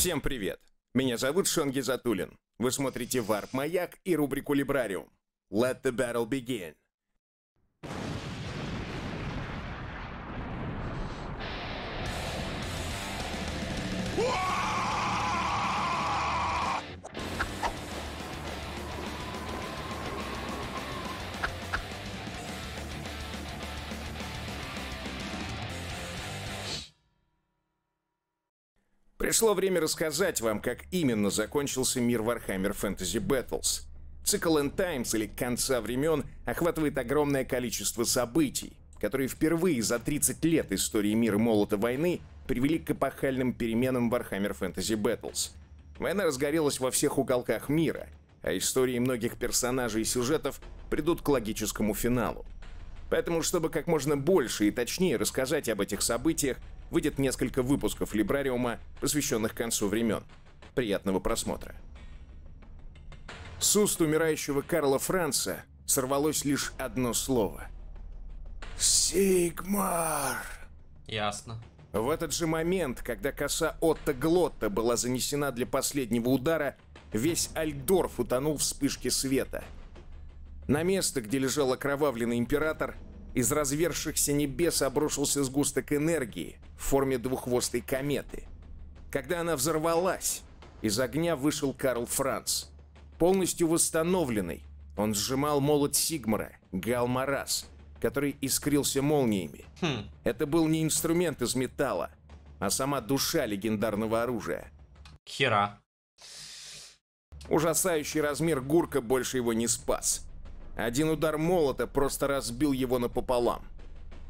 Всем привет! Меня зовут Шонги Затулин. Вы смотрите Варп Маяк и рубрику Либрариум. Let the battle begin. Whoa! Пришло время рассказать вам, как именно закончился мир Warhammer Fantasy Battles. Цикл End Times или «Конца времен» охватывает огромное количество событий, которые впервые за 30 лет истории мира Молота войны привели к эпохальным переменам Warhammer Fantasy Battles. Война разгорелась во всех уголках мира, а истории многих персонажей и сюжетов придут к логическому финалу. Поэтому, чтобы как можно больше и точнее рассказать об этих событиях, выйдет несколько выпусков Либрариума, посвященных концу времен. Приятного просмотра. С уст умирающего Карла Франца сорвалось лишь одно слово. «Сигмар!» Ясно. В этот же момент, когда коса Отто Глотта была занесена для последнего удара, весь Альдорф утонул в вспышке света. На место, где лежал окровавленный император, из развершихся небес обрушился сгусток энергии в форме двуххвостой кометы. Когда она взорвалась, из огня вышел Карл Франц. Полностью восстановленный, он сжимал молот Сигмара, Галмарас, который искрился молниями. Хм. Это был не инструмент из металла, а сама душа легендарного оружия. Хера. Ужасающий размер гурка больше его не спас. Один удар молота просто разбил его напополам.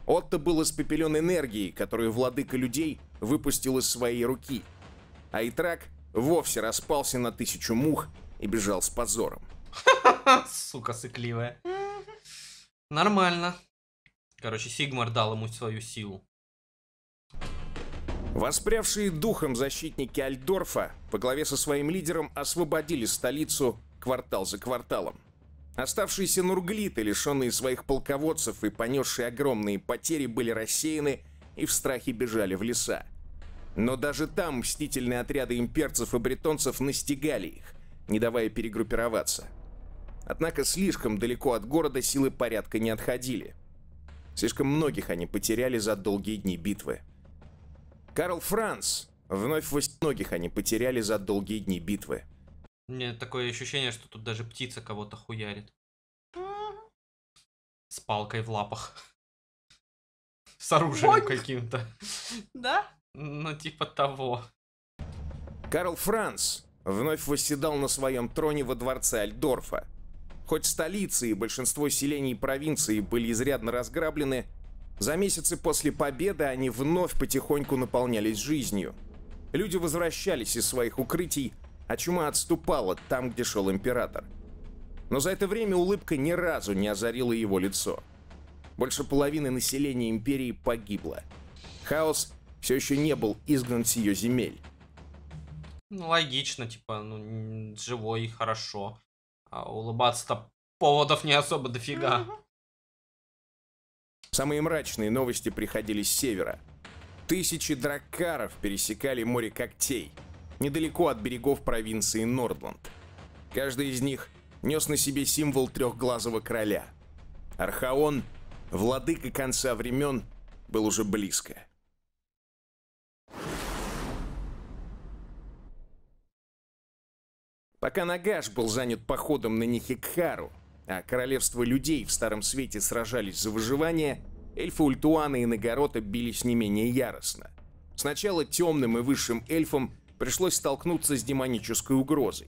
Отто был испепелен энергией, которую владыка людей выпустил из своей руки. А Итрак вовсе распался на тысячу мух и бежал с позором. Сука сыкливая. Нормально. Короче, Сигмар дал ему свою силу. Воспрявшие духом защитники Альдорфа по главе со своим лидером освободили столицу квартал за кварталом. Оставшиеся нурглиты, лишенные своих полководцев и понесшие огромные потери, были рассеяны и в страхе бежали в леса. Но даже там мстительные отряды имперцев и бретонцев настигали их, не давая перегруппироваться. Однако слишком далеко от города силы порядка не отходили. Слишком многих они потеряли за долгие дни битвы. Карл Франц! Вновь восьминогих они потеряли за долгие дни битвы. Мне такое ощущение, что тут даже птица кого-то хуярит. С палкой в лапах. С оружием каким-то. Да? Ну, типа того. Карл Франц вновь восседал на своем троне во дворце Альдорфа. Хоть столицы и большинство селений провинции были изрядно разграблены, за месяцы после победы они вновь потихоньку наполнялись жизнью. Люди возвращались из своих укрытий, а чума отступала там, где шел император. Но за это время улыбка ни разу не озарила его лицо. Больше половины населения империи погибло. Хаос все еще не был изгнан с ее земель. Ну, логично, типа, ну, живой, хорошо. А улыбаться-то поводов не особо дофига. Самые мрачные новости приходили с севера. Тысячи драккаров пересекали море когтей – недалеко от берегов провинции Нордланд. Каждый из них нес на себе символ трехглазого короля. Архаон, владыка конца времен, был уже близко. Пока Нагаш был занят походом на Нихикхару, а королевство людей в Старом Свете сражались за выживание, эльфы Ультуана и Нагорота бились не менее яростно. Сначала темным и высшим эльфам пришлось столкнуться с демонической угрозой.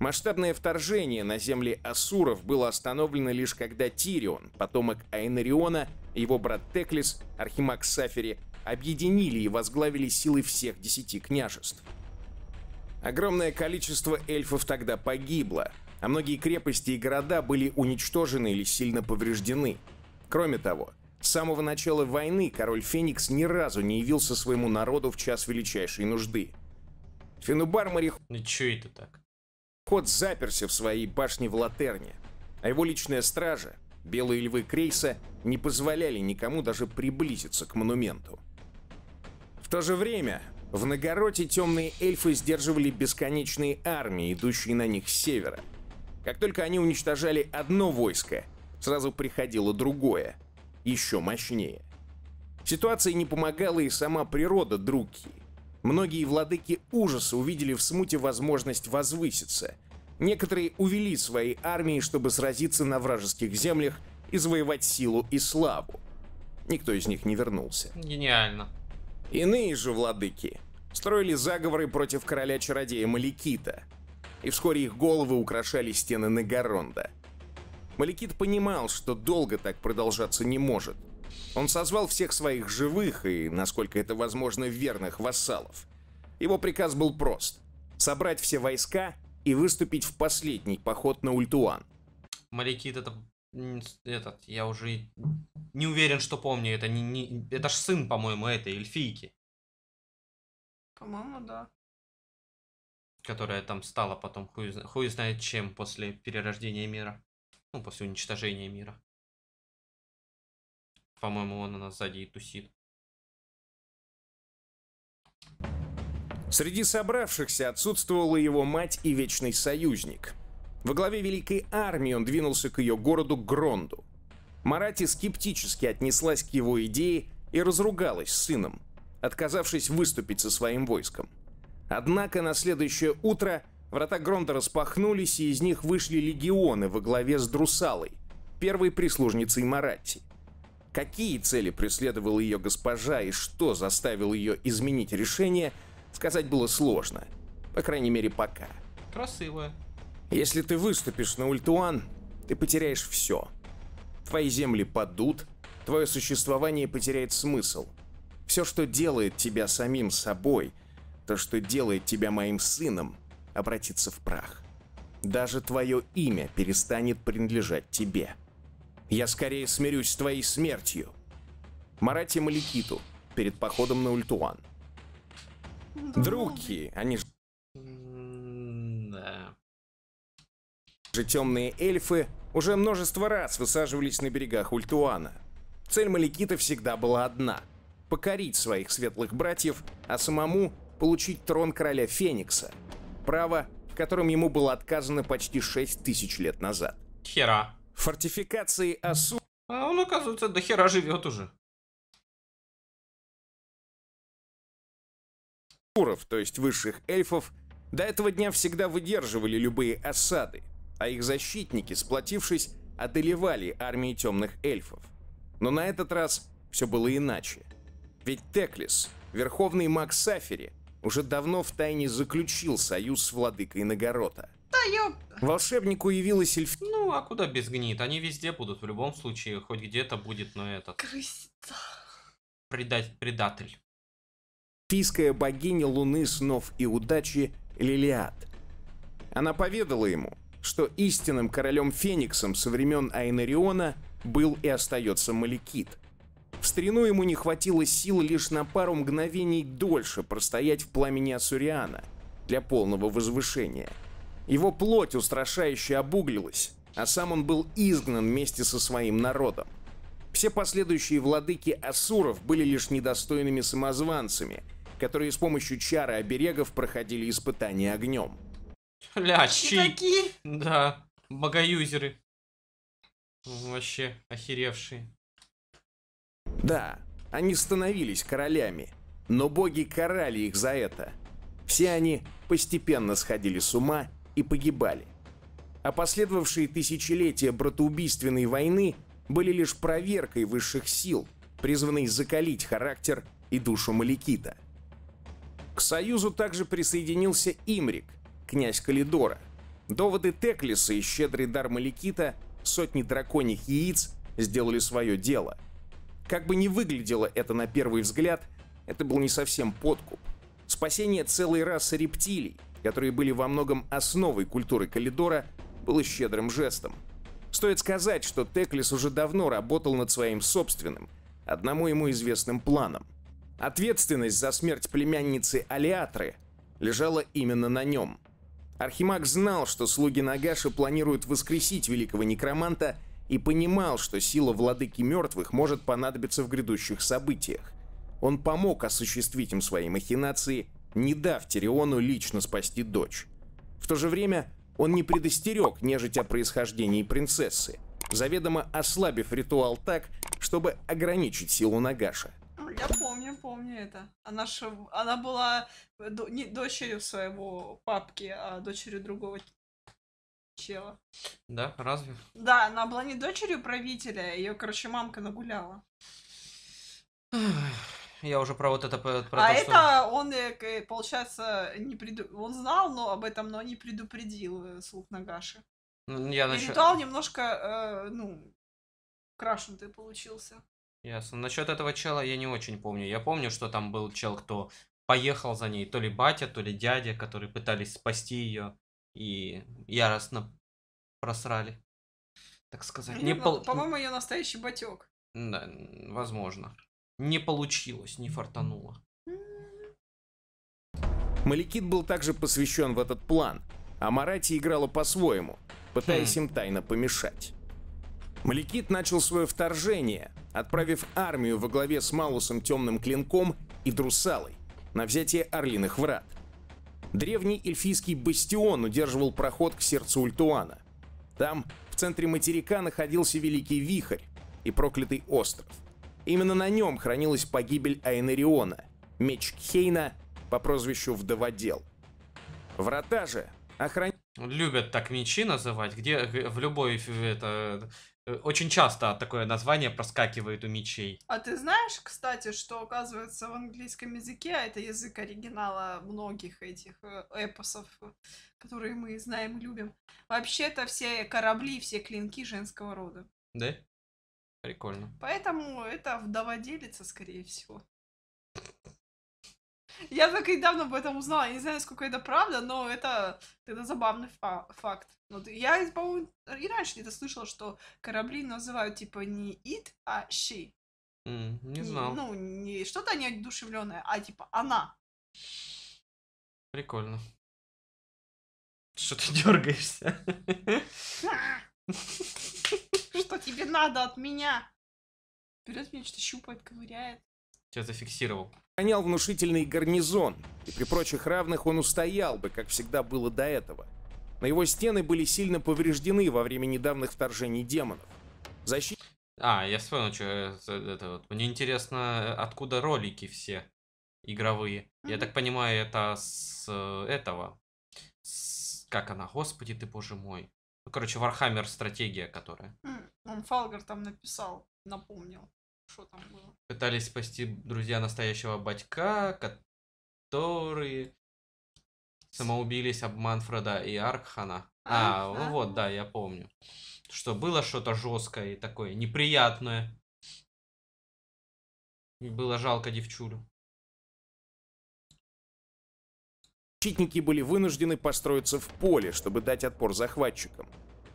Масштабное вторжение на земли Асуров было остановлено лишь когда Тирион, потомок Айнариона, и его брат Теклис, архимаг Сафери, объединили и возглавили силы всех десяти княжеств. Огромное количество эльфов тогда погибло, а многие крепости и города были уничтожены или сильно повреждены. Кроме того, с самого начала войны король Феникс ни разу не явился своему народу в час величайшей нужды – Фенубар мореход... Ну чё это так? Ход заперся в своей башне в Латерне, а его личная стража, белые львы Крейса, не позволяли никому даже приблизиться к монументу. В то же время в Нагороте темные эльфы сдерживали бесконечные армии, идущие на них с севера. Как только они уничтожали одно войско, сразу приходило другое, еще мощнее. Ситуации не помогала и сама природа Друкки. Многие владыки ужаса увидели в смуте возможность возвыситься. Некоторые увели свои армии, чтобы сразиться на вражеских землях и завоевать силу и славу. Никто из них не вернулся. Гениально. Иные же владыки строили заговоры против короля-чародея Маликита, и вскоре их головы украшали стены Нагаронда. Маликит понимал, что долго так продолжаться не может – он созвал всех своих живых и, насколько это возможно, верных вассалов. Его приказ был прост – собрать все войска и выступить в последний поход на Ультуан. Моряки, это этот, я уже не уверен, что помню. Это не, не это ж сын, по-моему, этой эльфийки. По-моему, да. Которая там стала потом хуй, хуй знает чем после перерождения мира. Ну, после уничтожения мира. По-моему, он у нас сзади и тусит. Среди собравшихся отсутствовала его мать и вечный союзник. Во главе Великой Армии он двинулся к ее городу Гронду. Марати скептически отнеслась к его идее и разругалась с сыном, отказавшись выступить со своим войском. Однако на следующее утро врата Гронда распахнулись, и из них вышли легионы во главе с Друсалой, первой прислужницей Марати. Какие цели преследовала ее госпожа и что заставило ее изменить решение, сказать было сложно. По крайней мере, пока. Красивая. Если ты выступишь на Ультуан, ты потеряешь все. Твои земли падут, твое существование потеряет смысл. Все, что делает тебя самим собой, то, что делает тебя моим сыном, обратится в прах. Даже твое имя перестанет принадлежать тебе. Я скорее смирюсь с твоей смертью. Марати Маликиту перед походом на Ультуан. Други, они же... Да. же темные эльфы уже множество раз высаживались на берегах Ультуана. Цель Маликита всегда была одна — покорить своих светлых братьев, а самому получить трон короля Феникса, право, которым ему было отказано почти шесть тысяч лет назад. Хера фортификации Асу... А он, оказывается, до хера живет уже. Уров, то есть высших эльфов, до этого дня всегда выдерживали любые осады, а их защитники, сплотившись, одолевали армии темных эльфов. Но на этот раз все было иначе. Ведь Теклис, верховный маг Сафери, уже давно втайне заключил союз с владыкой Нагорота ёб... Волшебнику явилась эльф... Ну, а куда без гнит? Они везде будут, в любом случае. Хоть где-то будет, но этот... Крыса. Предать... Предатель. Фийская богиня луны, снов и удачи Лилиад. Она поведала ему, что истинным королем Фениксом со времен Айнариона был и остается Маликит. В старину ему не хватило сил лишь на пару мгновений дольше простоять в пламени Асуриана для полного возвышения – его плоть устрашающе обуглилась, а сам он был изгнан вместе со своим народом. Все последующие владыки Асуров были лишь недостойными самозванцами, которые с помощью чары оберегов проходили испытания огнем. Ля, Такие? Да, богоюзеры. Вообще охеревшие. Да, они становились королями, но боги карали их за это. Все они постепенно сходили с ума и погибали. А последовавшие тысячелетия братоубийственной войны были лишь проверкой высших сил, призванной закалить характер и душу Маликита. К союзу также присоединился Имрик, князь Калидора. Доводы Теклиса и щедрый дар Маликита, сотни драконьих яиц сделали свое дело. Как бы ни выглядело это на первый взгляд, это был не совсем подкуп. Спасение целой расы рептилий – которые были во многом основой культуры Калидора, было щедрым жестом. Стоит сказать, что Теклис уже давно работал над своим собственным, одному ему известным планом. Ответственность за смерть племянницы Алиатры лежала именно на нем. Архимаг знал, что слуги Нагаши планируют воскресить великого некроманта и понимал, что сила владыки мертвых может понадобиться в грядущих событиях. Он помог осуществить им свои махинации не дав Тириону лично спасти дочь. В то же время он не предостерег нежить о происхождении принцессы, заведомо ослабив ритуал так, чтобы ограничить силу Нагаша. Я помню, помню это. Она, ж, она была э, до, не дочерью своего папки, а дочерью другого чела. Да, разве? Да, она была не дочерью правителя, ее, короче, мамка нагуляла. Я уже про вот это... Про а то, это что... он, э, получается, не преду... он знал но об этом, но не предупредил э, слух Нагаши. Я начал. И ритуал немножко, э, ну, крашен получился. Ясно. Насчет этого чела я не очень помню. Я помню, что там был чел, кто поехал за ней, то ли батя, то ли дядя, которые пытались спасти ее и яростно просрали, так сказать. не, не пол... По-моему, ее настоящий батек. Да, возможно не получилось, не фартануло. Маликит был также посвящен в этот план, а Марати играла по-своему, пытаясь хм. им тайно помешать. Маликит начал свое вторжение, отправив армию во главе с Малусом Темным Клинком и Друсалой на взятие Орлиных Врат. Древний эльфийский бастион удерживал проход к сердцу Ультуана. Там, в центре материка, находился Великий Вихрь и проклятый остров. Именно на нем хранилась погибель Айнериона, меч Хейна по прозвищу Вдоводел. Врата же охран, Любят так мечи называть, где в любой... Э, это, э, очень часто такое название проскакивает у мечей. А ты знаешь, кстати, что оказывается в английском языке, а это язык оригинала многих этих э, эпосов, которые мы знаем и любим, вообще-то все корабли, все клинки женского рода. Да? Прикольно. Поэтому это вдоводелица, скорее всего. Я только недавно об этом узнала. Я не знаю, сколько это правда, но это, это забавный фа- факт. Вот я, по-моему, и раньше где-то слышала, что корабли называют типа не it, а she. Mm, не знал. Не, ну, не что-то неодушевленное, а типа она. Прикольно. Что ты дергаешься? Что тебе надо от меня? Берет меня что-то щупает, ковыряет. Сейчас зафиксировал. Гонял внушительный гарнизон, и при прочих равных он устоял бы, как всегда было до этого. Но его стены были сильно повреждены во время недавних вторжений демонов. Защита... А, я вспомнил, что это, это вот. Мне интересно, э, откуда ролики все игровые. Mm-hmm. Я так понимаю, это с э, этого. С, как она, господи ты, боже мой. Ну, короче, Warhammer стратегия, которая. Он Фалгар там написал, напомнил, что там было. Пытались спасти друзья настоящего батька, которые самоубились об Манфреда и Аркхана. А, а ну вот, да, я помню. Что было что-то жесткое и такое неприятное. Было жалко девчулю. Защитники были вынуждены построиться в поле, чтобы дать отпор захватчикам.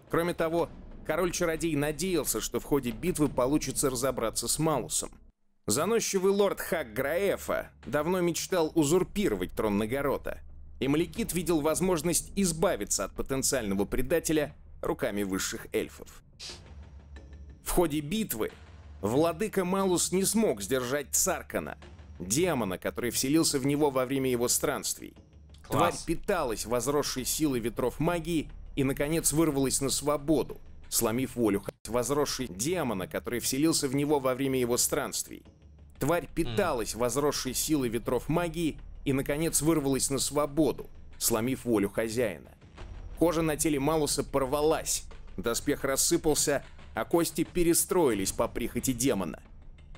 Кроме того, король-чародей надеялся, что в ходе битвы получится разобраться с Малусом. Заносчивый лорд Хак Граэфа давно мечтал узурпировать трон Нагорота, и Маликит видел возможность избавиться от потенциального предателя руками высших эльфов. В ходе битвы владыка Малус не смог сдержать Царкана, демона, который вселился в него во время его странствий. Тварь питалась возросшей силой ветров магии и, наконец, вырвалась на свободу, сломив волю возросшей демона, который вселился в него во время его странствий. Тварь питалась возросшей силой ветров магии и, наконец, вырвалась на свободу, сломив волю хозяина. Кожа на теле Малуса порвалась, доспех рассыпался, а кости перестроились по прихоти демона.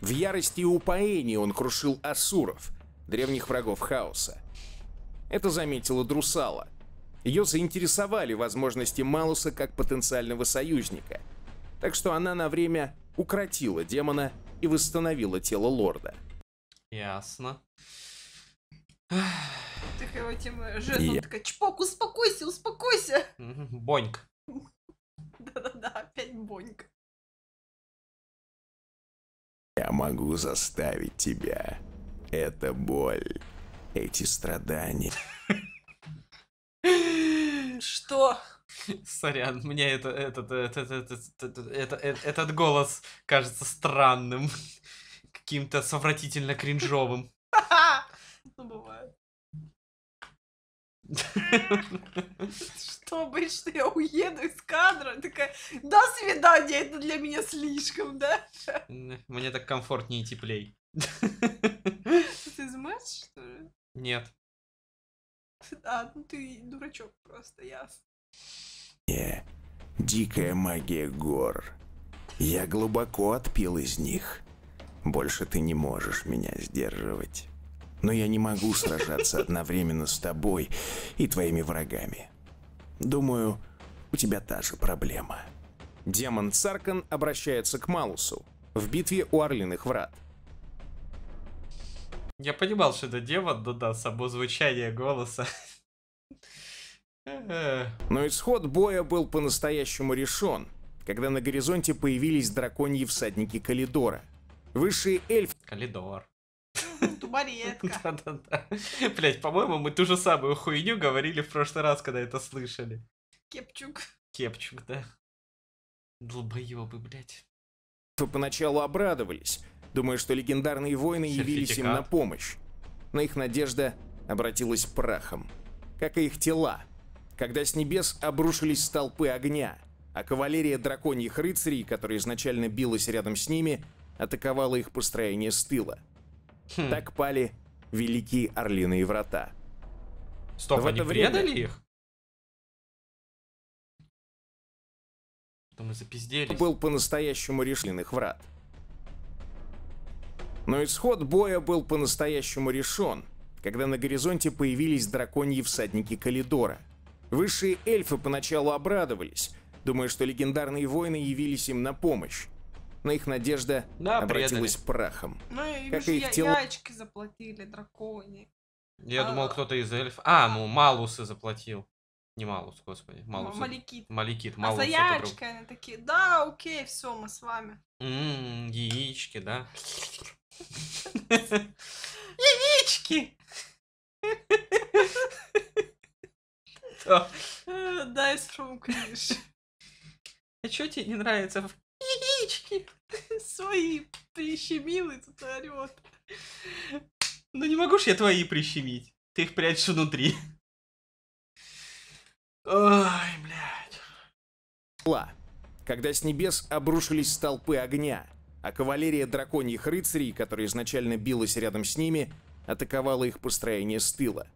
В ярости и упоении он крушил асуров, древних врагов хаоса. Это заметила Друсала. Ее заинтересовали возможности Малуса как потенциального союзника, так что она на время укротила демона и восстановила тело лорда. Ясно. Так его тем жестом Я... такая, Чпок, успокойся, успокойся. Боньк. Да-да-да, опять боньк. Я могу заставить тебя. Это боль эти страдания. Что? Сорян, мне этот этот, этот, этот, этот, э, этот голос кажется странным, каким-то совратительно кринжовым. Ну, бывает. Что, обычно я уеду из кадра? Такая, до свидания, это для меня слишком, да? Мне так комфортнее и теплей. Ты из что ли? Нет. Да, ну ты дурачок просто, ясно. Не, э, дикая магия гор. Я глубоко отпил из них. Больше ты не можешь меня сдерживать. Но я не могу сражаться одновременно с тобой и твоими врагами. Думаю, у тебя та же проблема. Демон Царкан обращается к Малусу в битве у Орлиных Врат. Я понимал, что это демон, но да, само звучание голоса. Но исход боя был по-настоящему решен, когда на горизонте появились драконьи всадники Калидора. Высшие эльф... Калидор. Тубаретка. Да-да-да. Блять, по-моему, мы ту же самую хуйню говорили в прошлый раз, когда это слышали. Кепчук. Кепчук, да. Долбоебы, блять. Поначалу обрадовались, думая, что легендарные воины явились им на помощь. Но их надежда обратилась прахом, как и их тела, когда с небес обрушились столпы огня, а кавалерия драконьих рыцарей, которая изначально билась рядом с ними, атаковала их построение с тыла. Хм. Так пали великие орлиные врата. Стоп, в они это время... их? Что мы запизделись? Был по-настоящему решленных врат. Но исход боя был по-настоящему решен, когда на горизонте появились драконьи всадники Калидора. Высшие эльфы поначалу обрадовались, думая, что легендарные воины явились им на помощь. Но их надежда да, обратилась предали. прахом. Ну, и как и их я, тела... яички заплатили драконе. Я а... думал, а. кто-то из эльфов. А, ну, Малусы заплатил. Не Малус, господи. Малус. Маликит. Маликит. Малус. А за яички они такие, да, окей, все, мы с вами. Ммм, яички, да. Яички! Э, Дай срумкаешь. А что тебе не нравится? Яички! Свои прищемил и тут орёт. Ну не могу ж я твои прищемить. Ты их прячешь внутри. Ой, блядь. Когда с небес обрушились столпы огня, а кавалерия драконьих рыцарей, которая изначально билась рядом с ними, атаковала их построение с тыла.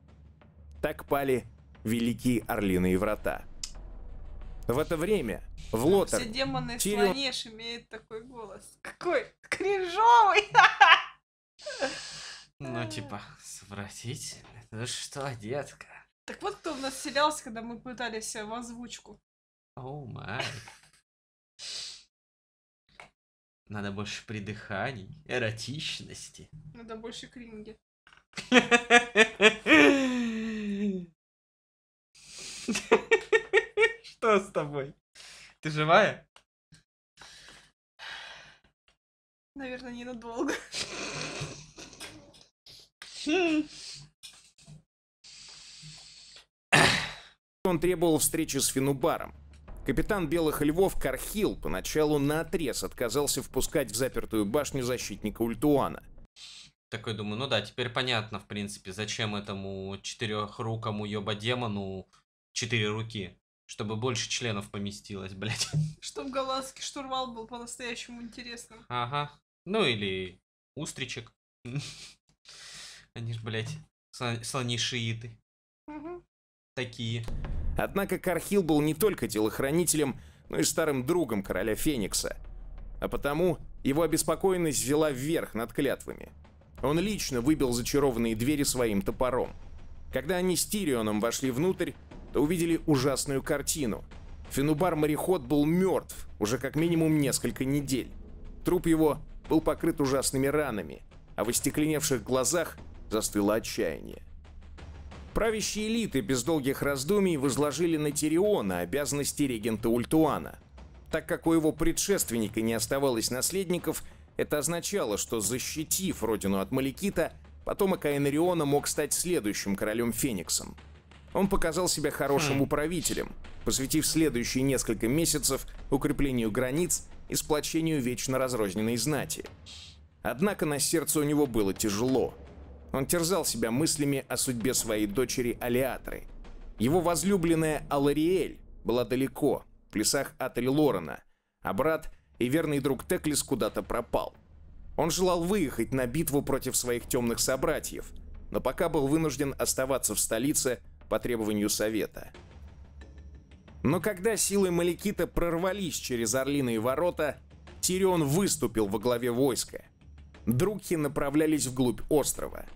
Так пали Великие Орлиные Врата. В это время в Лотар Все демоны Тирион... слонеж имеют такой голос. Какой кринжовый! Ну, типа, совратить? Ну что, детка? Так вот кто у нас селялся, когда мы пытались в озвучку. Оу, oh май. Надо больше придыханий, эротичности. Надо больше кринги. Что с тобой? Ты живая? Наверное, ненадолго. Он требовал встречи с Финубаром, Капитан Белых Львов Кархил поначалу на отрез отказался впускать в запертую башню защитника Ультуана. Такой думаю, ну да, теперь понятно, в принципе, зачем этому четырехрукому ёба-демону четыре руки. Чтобы больше членов поместилось, блядь. Чтобы голландский штурвал был по-настоящему интересным. Ага. Ну или устричек. Они ж, блядь, слонишииты. Угу такие. Однако Кархил был не только телохранителем, но и старым другом короля Феникса. А потому его обеспокоенность взяла вверх над клятвами. Он лично выбил зачарованные двери своим топором. Когда они с Тирионом вошли внутрь, то увидели ужасную картину. Фенубар-мореход был мертв уже как минимум несколько недель. Труп его был покрыт ужасными ранами, а в остекленевших глазах застыло отчаяние. Правящие элиты без долгих раздумий возложили на Тириона обязанности регента Ультуана. Так как у его предшественника не оставалось наследников, это означало, что защитив родину от Маликита, потомок Айнариона мог стать следующим королем Фениксом. Он показал себя хорошим хм. управителем, посвятив следующие несколько месяцев укреплению границ и сплочению вечно разрозненной знати. Однако на сердце у него было тяжело – он терзал себя мыслями о судьбе своей дочери Алиатры. Его возлюбленная Алариэль была далеко, в лесах Атри Лорена, а брат и верный друг Теклис куда-то пропал. Он желал выехать на битву против своих темных собратьев, но пока был вынужден оставаться в столице по требованию Совета. Но когда силы Маликита прорвались через Орлиные ворота, Тирион выступил во главе войска. Други направлялись вглубь острова –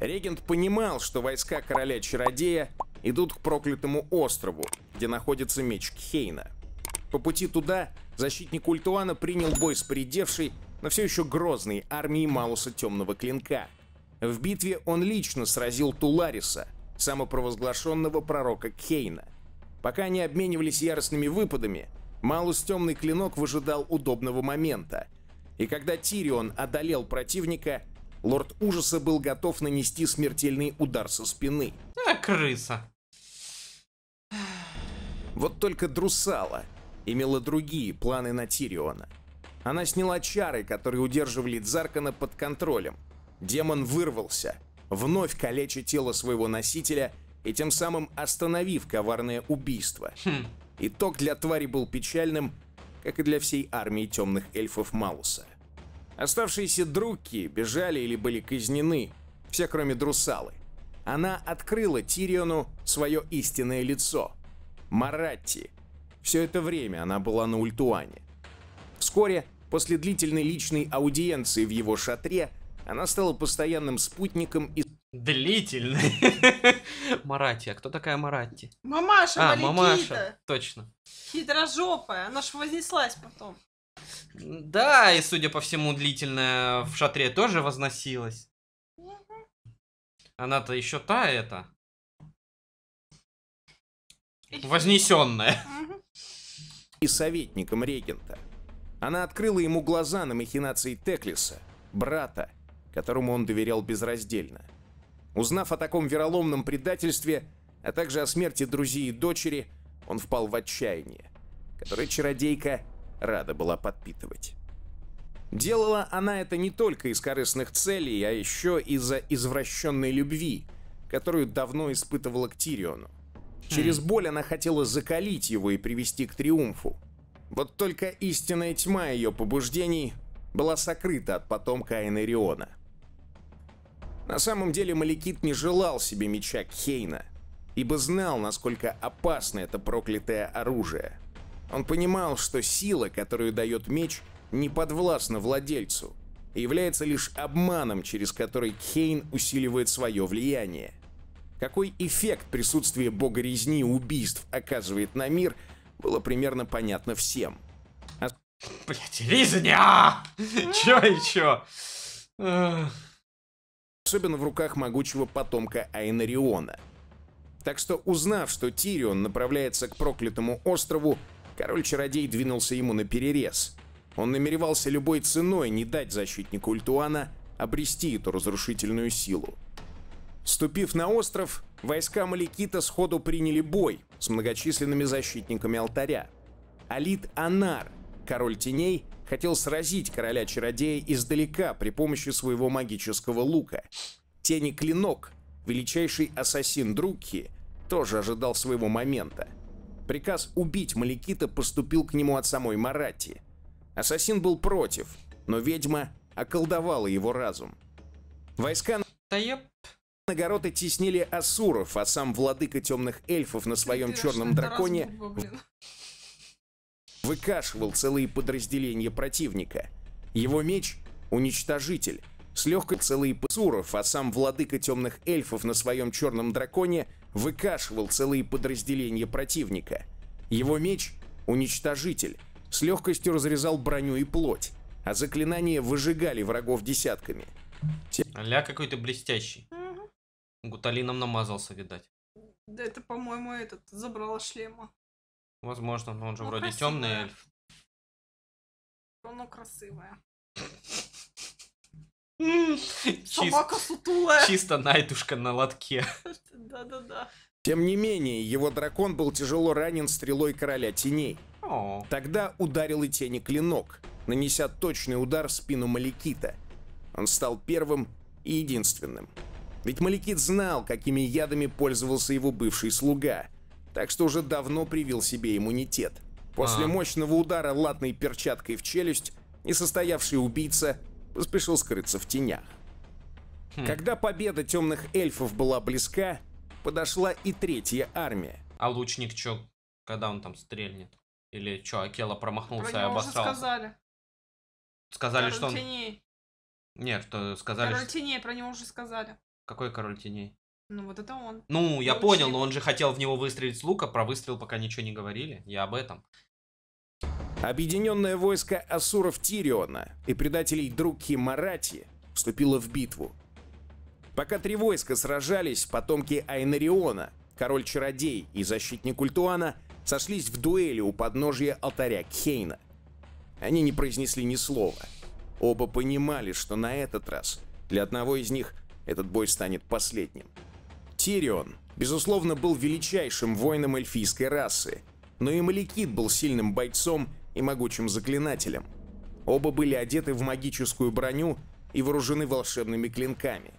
Регент понимал, что войска короля-чародея идут к проклятому острову, где находится меч Кхейна. По пути туда защитник Ультуана принял бой с придевшей, но все еще грозной армией Малуса Темного Клинка. В битве он лично сразил Тулариса, самопровозглашенного пророка Кхейна. Пока они обменивались яростными выпадами, Малус Темный Клинок выжидал удобного момента. И когда Тирион одолел противника, Лорд Ужаса был готов нанести смертельный удар со спины. А, крыса. Вот только Друсала имела другие планы на Тириона. Она сняла чары, которые удерживали Дзаркана под контролем. Демон вырвался, вновь калеча тело своего носителя и тем самым остановив коварное убийство. Хм. Итог для твари был печальным, как и для всей армии темных эльфов Малуса. Оставшиеся друки бежали или были казнены, все кроме Друсалы. Она открыла Тириону свое истинное лицо – Маратти. Все это время она была на Ультуане. Вскоре, после длительной личной аудиенции в его шатре, она стала постоянным спутником и... Длительный. Маратти. А кто такая Маратти? Мамаша А, Мамаша. Точно. Хитрожопая. Она ж вознеслась потом. Да, и, судя по всему, длительная в шатре тоже возносилась. Она-то еще та это. Вознесенная. И советником регента. Она открыла ему глаза на махинации Теклиса, брата, которому он доверял безраздельно. Узнав о таком вероломном предательстве, а также о смерти друзей и дочери, он впал в отчаяние, которое чародейка рада была подпитывать. Делала она это не только из корыстных целей, а еще из-за извращенной любви, которую давно испытывала к Тириону. Через хм. боль она хотела закалить его и привести к триумфу. Вот только истинная тьма ее побуждений была сокрыта от потомка Айнериона. На самом деле Маликит не желал себе меча Кхейна, ибо знал, насколько опасно это проклятое оружие – он понимал, что сила, которую дает меч, не подвластна владельцу и является лишь обманом, через который Кейн усиливает свое влияние. Какой эффект присутствие бога резни и убийств оказывает на мир, было примерно понятно всем. А... Блять, резня! Чё еще? Особенно в руках могучего потомка Айнариона. Так что, узнав, что Тирион направляется к проклятому острову, Король-чародей двинулся ему на перерез. Он намеревался любой ценой не дать защитнику Ультуана обрести эту разрушительную силу. Ступив на остров, войска Маликита сходу приняли бой с многочисленными защитниками алтаря. Алит Анар, король теней, хотел сразить короля-чародея издалека при помощи своего магического лука. Тени Клинок, величайший ассасин Друкки, тоже ожидал своего момента. Приказ убить Маликита поступил к нему от самой Маратти. Ассасин был против, но ведьма околдовала его разум. Войска на yep. Нагороды теснили асуров, а сам владыка темных эльфов на своем Ты черном драконе выкашивал целые подразделения противника. Его меч — уничтожитель. С легкой целые асуров, а сам владыка темных эльфов на своем черном драконе выкашивал целые подразделения противника. Его меч — уничтожитель, с легкостью разрезал броню и плоть, а заклинания выжигали врагов десятками. Те... Ля какой-то блестящий. Угу. Гуталином намазался, видать. Да это, по-моему, этот забрала шлема. Возможно, но он же ну, вроде темный эльф. оно красивое. Собака сутулая. Чисто Найтушка на лотке. Да-да-да. Тем не менее, его дракон был тяжело ранен стрелой короля теней. О. Тогда ударил и тени клинок, нанеся точный удар в спину Маликита. Он стал первым и единственным. Ведь Маликит знал, какими ядами пользовался его бывший слуга, так что уже давно привил себе иммунитет. После а. мощного удара латной перчаткой в челюсть несостоявший убийца поспешил скрыться в тенях. Хм. Когда победа темных эльфов была близка, подошла и третья армия. А лучник чё, когда он там стрельнет? Или чё, Акела промахнулся Про и обоссался? Уже сказали. Сказали, король что он... теней. Нет, что сказали... Король теней, про него уже сказали. Какой король теней? Ну вот это он. Ну, я Лучник. понял, но он же хотел в него выстрелить с лука, про выстрел пока ничего не говорили, я об этом. Объединенное войско Асуров Тириона и предателей Друки Марати вступило в битву. Пока три войска сражались, потомки Айнариона, король-чародей и защитник Культуана, сошлись в дуэли у подножия алтаря Кхейна. Они не произнесли ни слова. Оба понимали, что на этот раз для одного из них этот бой станет последним. Тирион, безусловно, был величайшим воином эльфийской расы, но и Маликит был сильным бойцом и могучим заклинателем. Оба были одеты в магическую броню и вооружены волшебными клинками,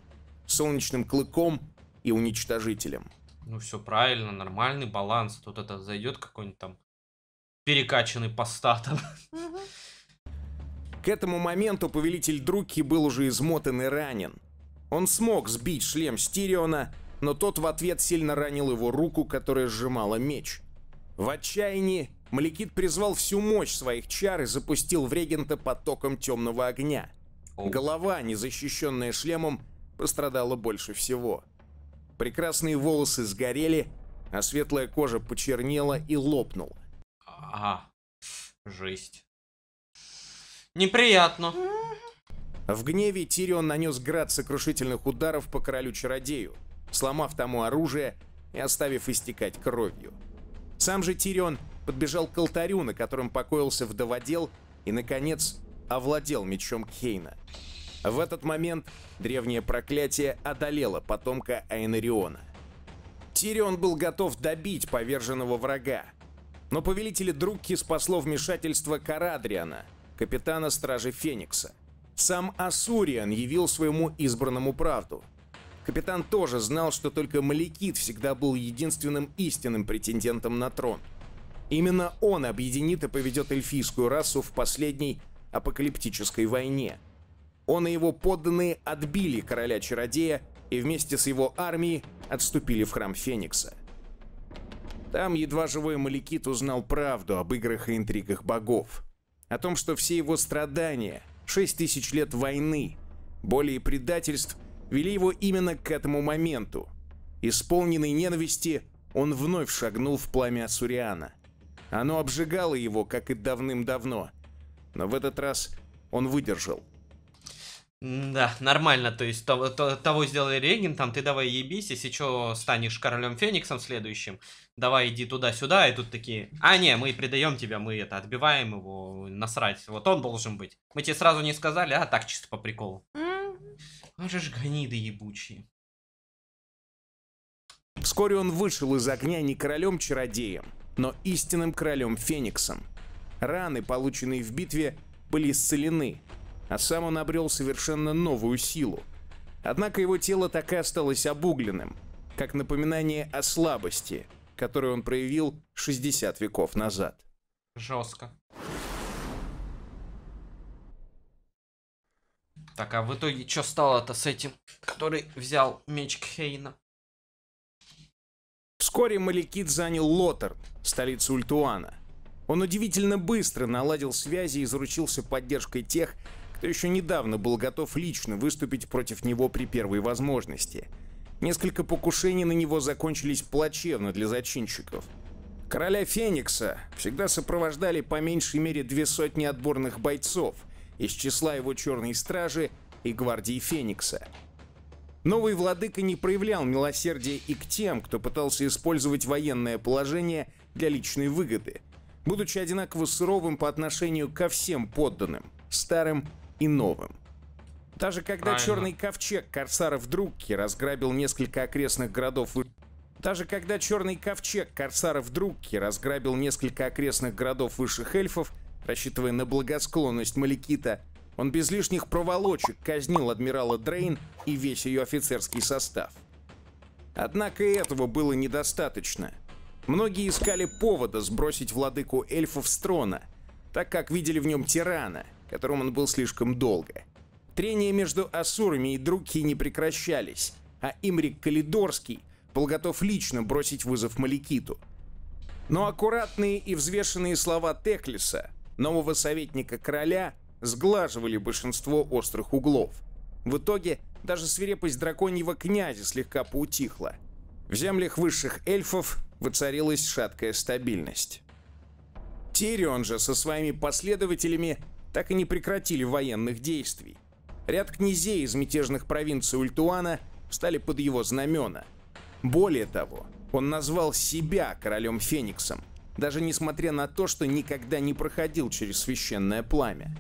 солнечным клыком и уничтожителем. Ну все правильно, нормальный баланс. Тут это зайдет какой-нибудь там перекачанный по статам. К этому моменту повелитель Друки был уже измотан и ранен. Он смог сбить шлем Стириона, но тот в ответ сильно ранил его руку, которая сжимала меч. В отчаянии Маликит призвал всю мощь своих чар и запустил в регента потоком темного огня. Голова, не защищенная шлемом, пострадала больше всего. Прекрасные волосы сгорели, а светлая кожа почернела и лопнула. Ага, жесть. Неприятно. В гневе Тирион нанес град сокрушительных ударов по королю-чародею, сломав тому оружие и оставив истекать кровью. Сам же Тирион подбежал к алтарю, на котором покоился вдоводел, и, наконец, овладел мечом Кейна. В этот момент древнее проклятие одолело потомка Айнариона. Тирион был готов добить поверженного врага, но повелители Друкки спасло вмешательство Карадриана, капитана Стражи Феникса. Сам Асуриан явил своему избранному правду. Капитан тоже знал, что только Маликит всегда был единственным истинным претендентом на трон – Именно он объединит и поведет эльфийскую расу в последней апокалиптической войне. Он и его подданные отбили короля-чародея и вместе с его армией отступили в храм Феникса. Там едва живой Маликит узнал правду об играх и интригах богов. О том, что все его страдания, 6 тысяч лет войны, боли и предательств вели его именно к этому моменту. Исполненный ненависти, он вновь шагнул в пламя Асуриана. Оно обжигало его, как и давным-давно. Но в этот раз он выдержал. Да, нормально, то есть того, того сделали Регин, там ты давай ебись, если что, станешь королем Фениксом следующим, давай иди туда-сюда, и тут такие, а не, мы предаем тебя, мы это, отбиваем его, насрать, вот он должен быть. Мы тебе сразу не сказали, а так чисто по приколу. Аж же гониды ебучие. Вскоре он вышел из огня не королем-чародеем, но истинным королем Фениксом. Раны, полученные в битве, были исцелены, а сам он обрел совершенно новую силу. Однако его тело так и осталось обугленным, как напоминание о слабости, которую он проявил 60 веков назад. Жестко. Так, а в итоге что стало-то с этим, который взял меч Хейна? Вскоре Маликит занял Лотер, столицу Ультуана. Он удивительно быстро наладил связи и заручился поддержкой тех, кто еще недавно был готов лично выступить против него при первой возможности. Несколько покушений на него закончились плачевно для зачинщиков. Короля Феникса всегда сопровождали по меньшей мере две сотни отборных бойцов из числа его черной стражи и гвардии Феникса – Новый владыка не проявлял милосердия и к тем, кто пытался использовать военное положение для личной выгоды, будучи одинаково суровым по отношению ко всем подданным, старым и новым. Даже когда Правильно. черный ковчег корсаров Друкки разграбил несколько окрестных городов и... Даже когда черный ковчег корсаров Друкки разграбил несколько окрестных городов высших эльфов, рассчитывая на благосклонность Маликита, он без лишних проволочек казнил адмирала Дрейн и весь ее офицерский состав. Однако и этого было недостаточно. Многие искали повода сбросить владыку эльфов с трона, так как видели в нем тирана, которым он был слишком долго. Трения между Асурами и Друки не прекращались, а Имрик Калидорский был готов лично бросить вызов Маликиту. Но аккуратные и взвешенные слова Теклиса, нового советника короля, сглаживали большинство острых углов. В итоге даже свирепость драконьего князя слегка поутихла. В землях высших эльфов воцарилась шаткая стабильность. Тирион же со своими последователями так и не прекратили военных действий. Ряд князей из мятежных провинций Ультуана встали под его знамена. Более того, он назвал себя королем Фениксом, даже несмотря на то, что никогда не проходил через священное пламя.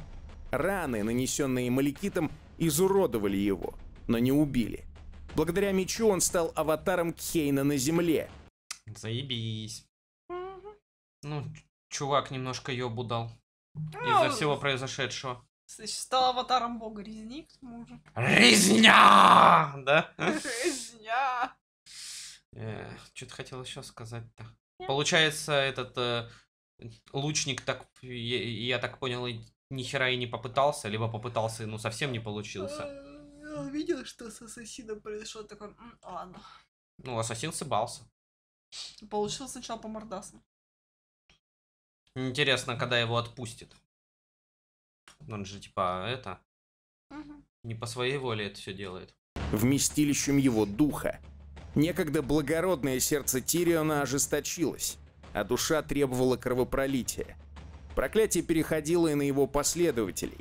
Раны, нанесенные Маликитом, изуродовали его, но не убили. Благодаря мечу он стал аватаром Кхейна на земле. Заебись. Ну, чувак немножко ее дал. Ну, из-за всего произошедшего. Стал аватаром бога Резник, мужик. Резня! Да? Резня! Что-то хотел еще сказать-то. Получается, этот э, лучник, так я, я так понял, ни хера и не попытался, либо попытался, ну совсем не получился. Э, видел, что с ассасином произошло, такое. ладно. Ну, ассасин сыбался. Получил сначала по мордасам. Интересно, когда его отпустит. Он же типа это... Угу. Не по своей воле это все делает. Вместилищем его духа. Некогда благородное сердце Тириона ожесточилось, а душа требовала кровопролития. Проклятие переходило и на его последователей.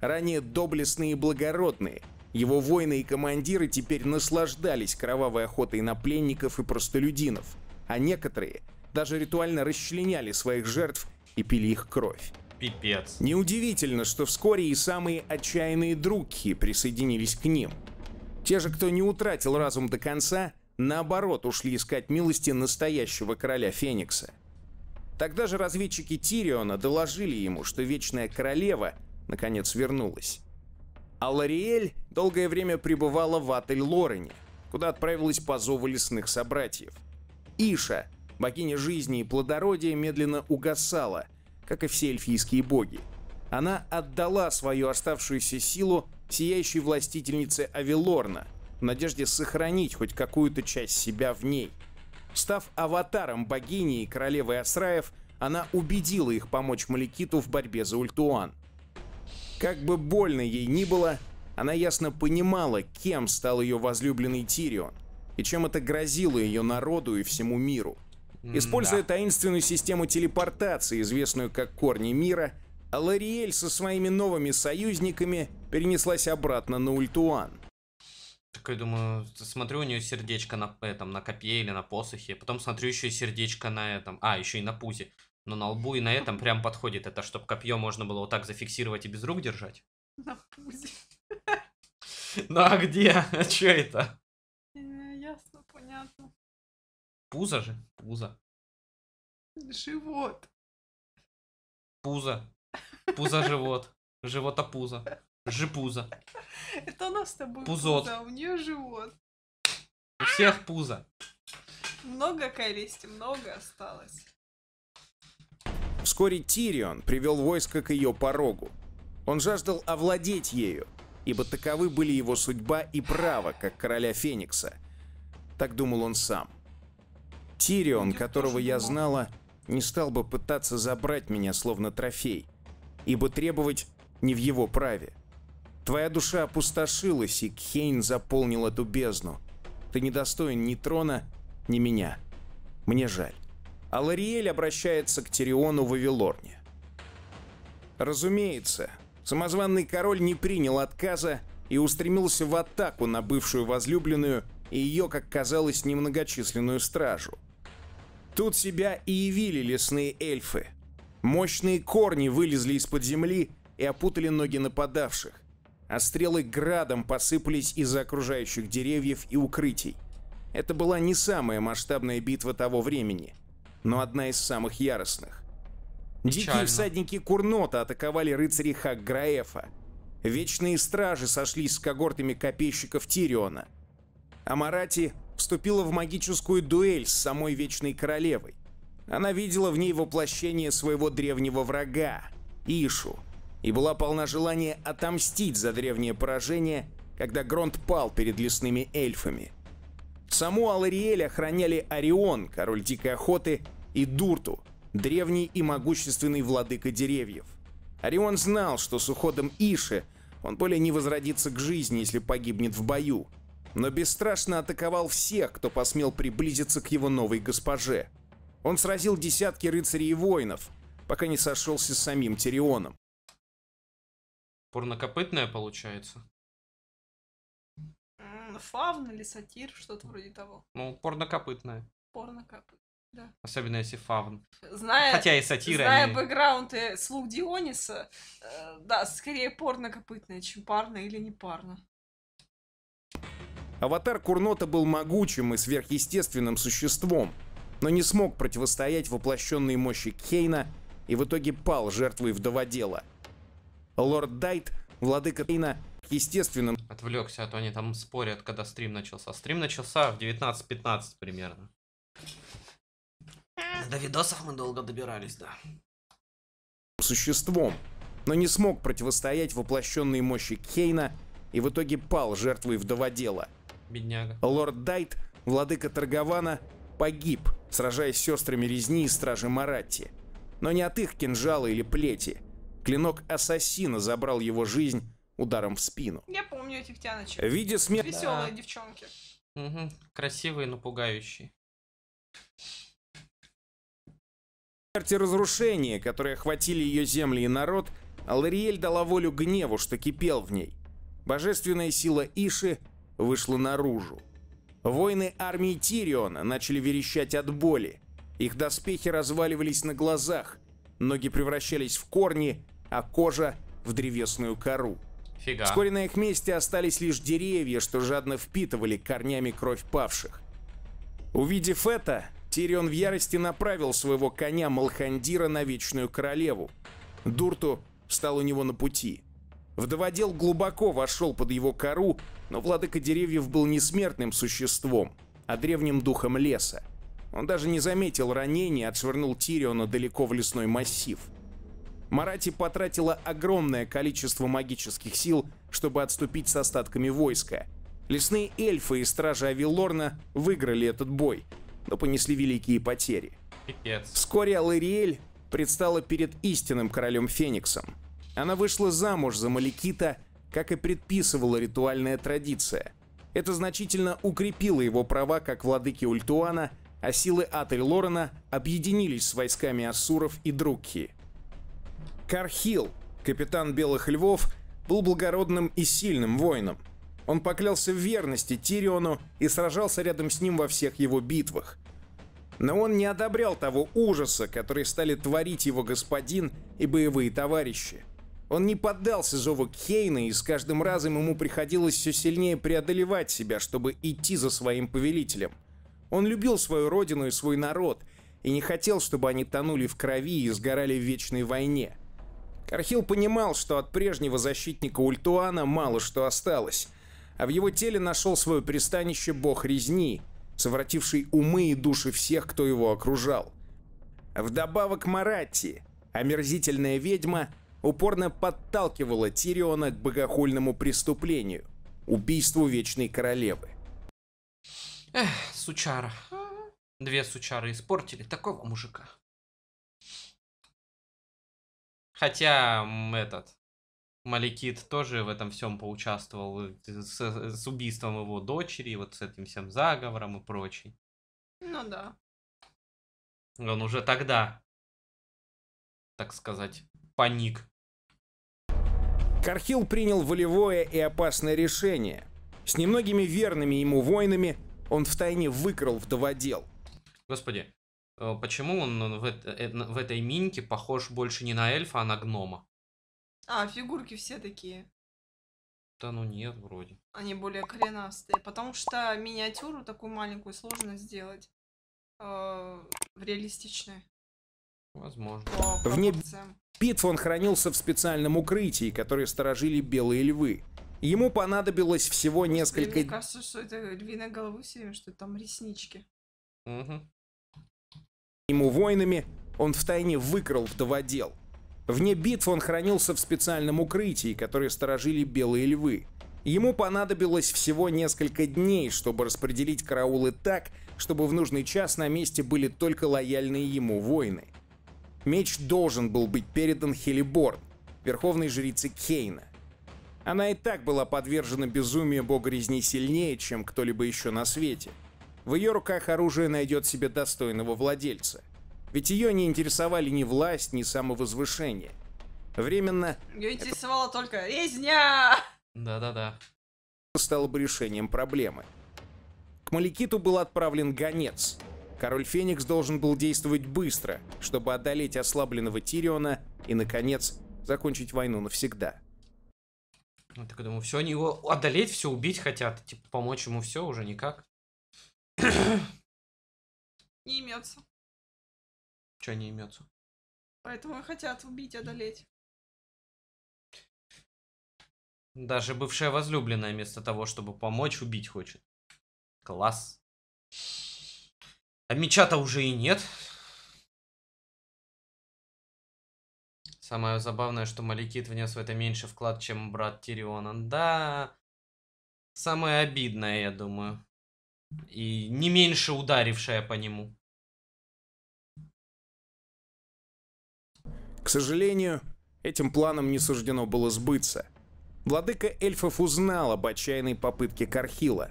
Ранее доблестные и благородные, его воины и командиры теперь наслаждались кровавой охотой на пленников и простолюдинов, а некоторые даже ритуально расчленяли своих жертв и пили их кровь. Пипец. Неудивительно, что вскоре и самые отчаянные други присоединились к ним. Те же, кто не утратил разум до конца, наоборот ушли искать милости настоящего короля Феникса. Тогда же разведчики Тириона доложили ему, что Вечная Королева наконец вернулась. А Лориэль долгое время пребывала в Атель-Лорене, куда отправилась по зову лесных собратьев. Иша, богиня жизни и плодородия, медленно угасала, как и все эльфийские боги. Она отдала свою оставшуюся силу сияющей властительнице Авилорна в надежде сохранить хоть какую-то часть себя в ней – Став аватаром богини и королевы Асраев, она убедила их помочь Маликиту в борьбе за Ультуан. Как бы больно ей ни было, она ясно понимала, кем стал ее возлюбленный Тирион, и чем это грозило ее народу и всему миру. Используя таинственную систему телепортации, известную как «Корни мира», Алариэль со своими новыми союзниками перенеслась обратно на Ультуан. Такой думаю, смотрю, у нее сердечко на этом, на копье или на посохе. Потом смотрю еще и сердечко на этом. А, еще и на пузе. Но на лбу и на этом прям подходит. Это чтобы копье можно было вот так зафиксировать и без рук держать. На пузе. Ну а где? А что это? Ясно, понятно. Пузо же? Пузо. Живот. Пузо. Пузо-живот. Живота-пузо. Жипуза. Это она с тобой Пузот. пузо, у нее живот. У всех пузо. Много корести, много осталось. Вскоре Тирион привел войско к ее порогу. Он жаждал овладеть ею, ибо таковы были его судьба и право, как короля Феникса. Так думал он сам. Тирион, которого я знала, не стал бы пытаться забрать меня словно трофей, ибо требовать не в его праве. Твоя душа опустошилась, и кхейн заполнил эту бездну. Ты недостоин ни трона, ни меня. Мне жаль. А Лориэль обращается к Тириону Вавилорне. Разумеется, самозванный король не принял отказа и устремился в атаку на бывшую возлюбленную и ее, как казалось, немногочисленную стражу. Тут себя и явили лесные эльфы. Мощные корни вылезли из-под земли и опутали ноги нападавших а стрелы градом посыпались из-за окружающих деревьев и укрытий. Это была не самая масштабная битва того времени, но одна из самых яростных. Дикие всадники Курнота атаковали рыцарей Хагграэфа. Вечные стражи сошлись с когортами копейщиков Тириона. Амарати вступила в магическую дуэль с самой Вечной Королевой. Она видела в ней воплощение своего древнего врага – Ишу – и была полна желания отомстить за древнее поражение, когда Гронт пал перед лесными эльфами. Саму Алариэль охраняли Орион, король дикой охоты, и Дурту, древний и могущественный владыка деревьев. Орион знал, что с уходом Иши он более не возродится к жизни, если погибнет в бою, но бесстрашно атаковал всех, кто посмел приблизиться к его новой госпоже. Он сразил десятки рыцарей и воинов, пока не сошелся с самим Тирионом. Порнокопытная получается? Фавн или сатир, что-то вроде того. Ну, порнокопытная. Порнокопытная. Да. Особенно если фавн. Зная, Хотя и сатира. Зная они... бэкграунд и э, слуг Диониса, э, да, скорее порнокопытная, чем парно или не парно. Аватар Курнота был могучим и сверхъестественным существом, но не смог противостоять воплощенной мощи Кейна и в итоге пал жертвой вдоводела – Лорд Дайт, владыка Тейна, естественным... Отвлекся, а то они там спорят, когда стрим начался. Стрим начался в 19.15 примерно. До видосов мы долго добирались, да. Существом, но не смог противостоять воплощенной мощи Кейна и в итоге пал жертвой вдоводела. Бедняга. Лорд Дайт, владыка Таргавана, погиб, сражаясь с сестрами Резни и Стражи Маратти. Но не от их кинжала или плети – Клинок ассасина забрал его жизнь ударом в спину. Я помню этих тяночек. Виде смерти. Веселые да. девчонки. Угу. Красивые, но пугающие. Смерти разрушения, которые охватили ее земли и народ, Алариэль дала волю гневу, что кипел в ней. Божественная сила Иши вышла наружу. Воины армии Тириона начали верещать от боли. Их доспехи разваливались на глазах, ноги превращались в корни, а кожа в древесную кору. Фига. Вскоре на их месте остались лишь деревья, что жадно впитывали корнями кровь павших. Увидев это, Тирион в ярости направил своего коня Малхандира на Вечную Королеву. Дурту встал у него на пути. Вдоводел глубоко вошел под его кору, но владыка деревьев был не смертным существом, а древним духом леса. Он даже не заметил ранения, и отшвырнул Тириона далеко в лесной массив – Марати потратила огромное количество магических сил, чтобы отступить с остатками войска. Лесные эльфы и стражи Авилорна выиграли этот бой, но понесли великие потери. Пипец. Вскоре Алариэль предстала перед истинным королем Фениксом. Она вышла замуж за Маликита, как и предписывала ритуальная традиция. Это значительно укрепило его права как владыки Ультуана, а силы Атри Лорена объединились с войсками асуров и Друкки. Кархил, капитан Белых Львов, был благородным и сильным воином. Он поклялся в верности Тириону и сражался рядом с ним во всех его битвах. Но он не одобрял того ужаса, который стали творить его господин и боевые товарищи. Он не поддался зову Кейна, и с каждым разом ему приходилось все сильнее преодолевать себя, чтобы идти за своим повелителем. Он любил свою родину и свой народ, и не хотел, чтобы они тонули в крови и сгорали в вечной войне – Архил понимал, что от прежнего защитника Ультуана мало что осталось, а в его теле нашел свое пристанище бог резни, совративший умы и души всех, кто его окружал. Вдобавок Маратти, омерзительная ведьма, упорно подталкивала Тириона к богохульному преступлению – убийству Вечной Королевы. Эх, сучара. Две сучары испортили такого мужика. Хотя этот Маликит тоже в этом всем поучаствовал э, с, с убийством его дочери, вот с этим всем заговором и прочей. Ну да. Он уже тогда, так сказать, паник. Кархил принял волевое и опасное решение. С немногими верными ему воинами он втайне выкрал вдоводел. Господи, Э, почему он э, в, э, в этой миньке похож больше не на эльфа, а на гнома? А, фигурки все такие. Да ну нет, вроде. Они более коренастые, потому что миниатюру такую маленькую сложно сделать в реалистичной. Возможно. В небе. битв он хранился в специальном укрытии, которое сторожили белые львы. Ему понадобилось всего несколько... Мне кажется, что это львиная голова все время, что там реснички. Угу. Ему воинами, он втайне выкрал вдоводел. Вне битв он хранился в специальном укрытии, которое сторожили белые львы. Ему понадобилось всего несколько дней, чтобы распределить караулы так, чтобы в нужный час на месте были только лояльные ему воины. Меч должен был быть передан Хелиборн, верховной жрице Кейна. Она и так была подвержена безумию бога резни сильнее, чем кто-либо еще на свете – в ее руках оружие найдет себе достойного владельца. Ведь ее не интересовали ни власть, ни самовозвышение. Временно... Ее интересовала это... только резня! Да-да-да. Стало бы решением проблемы. К Маликиту был отправлен гонец. Король Феникс должен был действовать быстро, чтобы одолеть ослабленного Тириона и, наконец, закончить войну навсегда. Я так думаю, все, они его одолеть, все убить хотят. Типа, помочь ему все уже никак. Не имется. Че не имется? Поэтому хотят убить, одолеть. Даже бывшая возлюбленная вместо того, чтобы помочь, убить хочет. Класс. А меча-то уже и нет. Самое забавное, что Маликит внес в это меньше вклад, чем брат Тириона. Да, самое обидное, я думаю. И не меньше ударившая по нему. К сожалению, этим планом не суждено было сбыться. Владыка эльфов узнал об отчаянной попытке Кархила.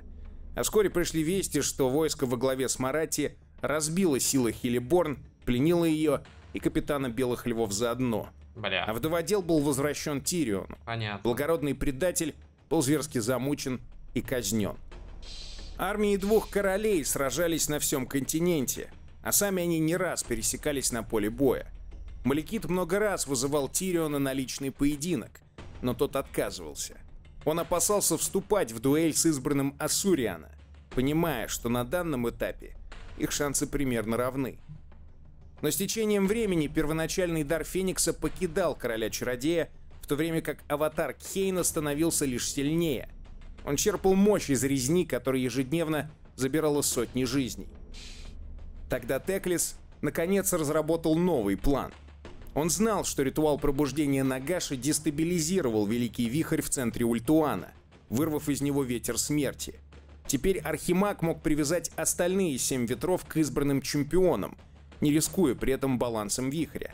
А вскоре пришли вести, что войско во главе с Марати разбило силы Хилиборн, пленило ее и капитана Белых Львов заодно. Бля. А вдоводел был возвращен Тириону. Понятно. Благородный предатель был зверски замучен и казнен. Армии двух королей сражались на всем континенте, а сами они не раз пересекались на поле боя. Маликит много раз вызывал Тириона на личный поединок, но тот отказывался. Он опасался вступать в дуэль с избранным Асуриана, понимая, что на данном этапе их шансы примерно равны. Но с течением времени первоначальный дар Феникса покидал короля-чародея, в то время как аватар Кхейна становился лишь сильнее – он черпал мощь из резни, которая ежедневно забирала сотни жизней. Тогда Теклис наконец разработал новый план. Он знал, что ритуал пробуждения Нагаши дестабилизировал Великий Вихрь в центре Ультуана, вырвав из него ветер смерти. Теперь Архимаг мог привязать остальные семь ветров к избранным чемпионам, не рискуя при этом балансом вихря.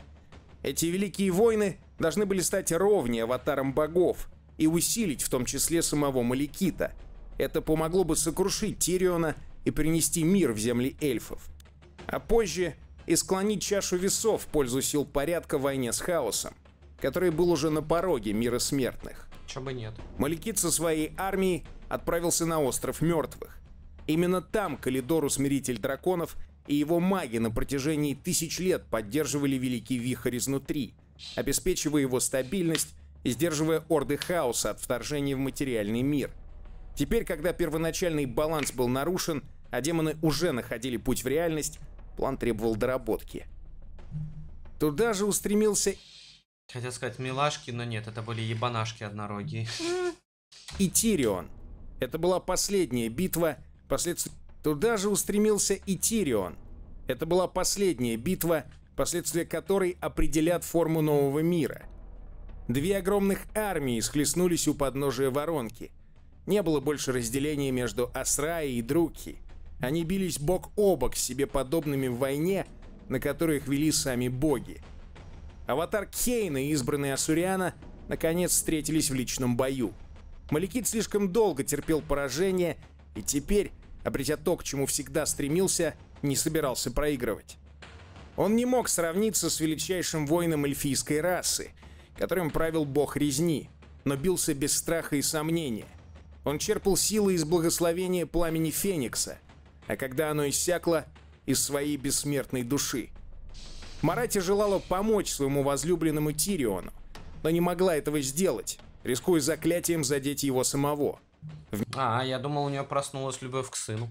Эти великие войны должны были стать ровнее аватаром богов, и усилить в том числе самого Маликита. Это помогло бы сокрушить Тириона и принести мир в земли эльфов. А позже и склонить чашу весов в пользу сил порядка в войне с хаосом, который был уже на пороге мира смертных. Чё бы нет. Маликит со своей армией отправился на остров мертвых. Именно там Калидор Усмиритель Драконов и его маги на протяжении тысяч лет поддерживали Великий Вихрь изнутри, обеспечивая его стабильность сдерживая орды хаоса от вторжения в материальный мир. Теперь, когда первоначальный баланс был нарушен, а демоны уже находили путь в реальность, план требовал доработки. Туда же устремился... Хотел сказать милашки, но нет, это были ебанашки однорогие. И Тирион. Это была последняя битва, последствия... Туда же устремился и Тирион. Это была последняя битва, последствия которой определят форму нового мира — Две огромных армии схлестнулись у подножия воронки. Не было больше разделения между Асраи и Друки. Они бились бок о бок с себе подобными в войне, на которой их вели сами боги. Аватар Кейна и избранный Асуриана наконец встретились в личном бою. Маликит слишком долго терпел поражение и теперь, обретя то, к чему всегда стремился, не собирался проигрывать. Он не мог сравниться с величайшим воином эльфийской расы – которым правил бог резни, но бился без страха и сомнения. Он черпал силы из благословения пламени Феникса, а когда оно иссякло, из своей бессмертной души. Марати желала помочь своему возлюбленному Тириону, но не могла этого сделать, рискуя заклятием задеть его самого. В... А, я думал, у нее проснулась любовь к сыну.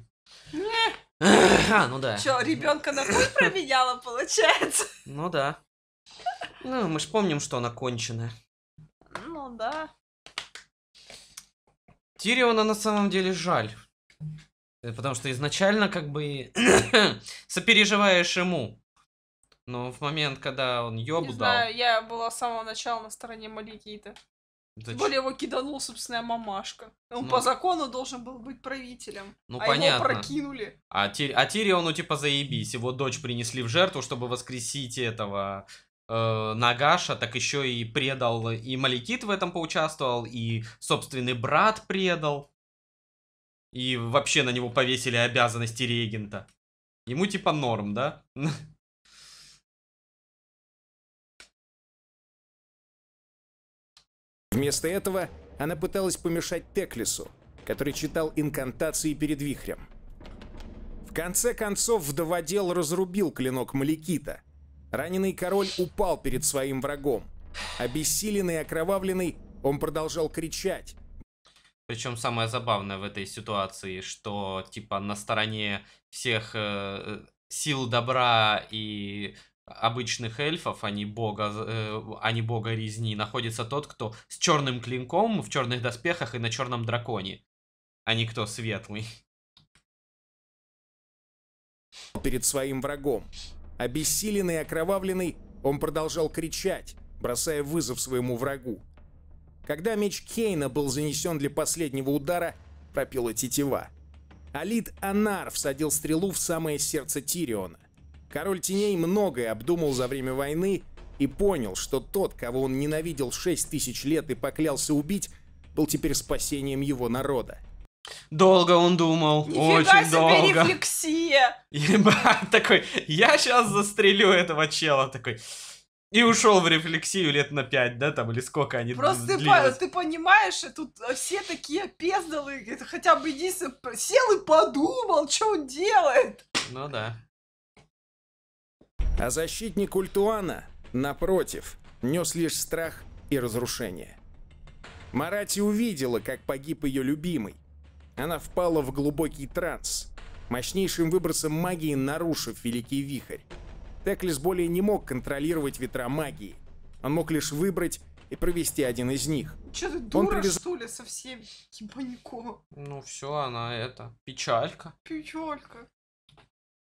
а, ну да. Че, ребенка на путь променяла, получается? ну да. Ну, мы ж помним, что она конченая. Ну да. Тириона на самом деле жаль. Э, потому что изначально как бы сопереживаешь ему. Но в момент, когда он ёб Не знаю, я была с самого начала на стороне Маликита. Зачем? Тем более его киданул собственная мамашка. Он ну, по закону должен был быть правителем. Ну а понятно. его прокинули. А, Тир... а Тириону типа заебись. Его дочь принесли в жертву, чтобы воскресить этого Э, Нагаша, так еще и предал, и Маликит в этом поучаствовал, и собственный брат предал. И вообще на него повесили обязанности регента. Ему типа норм, да? Вместо этого она пыталась помешать Теклису, который читал инкантации перед вихрем. В конце концов, вдоводел разрубил клинок Маликита, Раненый король упал перед своим врагом. Обессиленный и окровавленный, он продолжал кричать. Причем самое забавное в этой ситуации, что типа на стороне всех э, сил добра и обычных эльфов, а не бога, э, а не бога резни, находится тот, кто с черным клинком в черных доспехах и на черном драконе, а не кто светлый. Перед своим врагом. Обессиленный и окровавленный, он продолжал кричать, бросая вызов своему врагу. Когда меч Кейна был занесен для последнего удара, пропела тетива. Алид Анар всадил стрелу в самое сердце Тириона. Король Теней многое обдумал за время войны и понял, что тот, кого он ненавидел шесть тысяч лет и поклялся убить, был теперь спасением его народа. Долго он думал, Нифига очень себе долго. рефлексия! Ебать, такой, я сейчас застрелю этого чела, такой. И ушел в рефлексию лет на пять, да, там, или сколько они Просто ты, ты понимаешь, тут э, все такие пездалы, это хотя бы единственное, сел и подумал, что он делает. Ну да. А защитник Ультуана, напротив, нес лишь страх и разрушение. Марати увидела, как погиб ее любимый, она впала в глубокий транс, мощнейшим выбросом магии нарушив Великий Вихрь. Теклис более не мог контролировать ветра магии. Он мог лишь выбрать и провести один из них. Че ты дура, Он привяз... что ли, совсем? Ебанико. Ну все, она это, печалька. Печалька.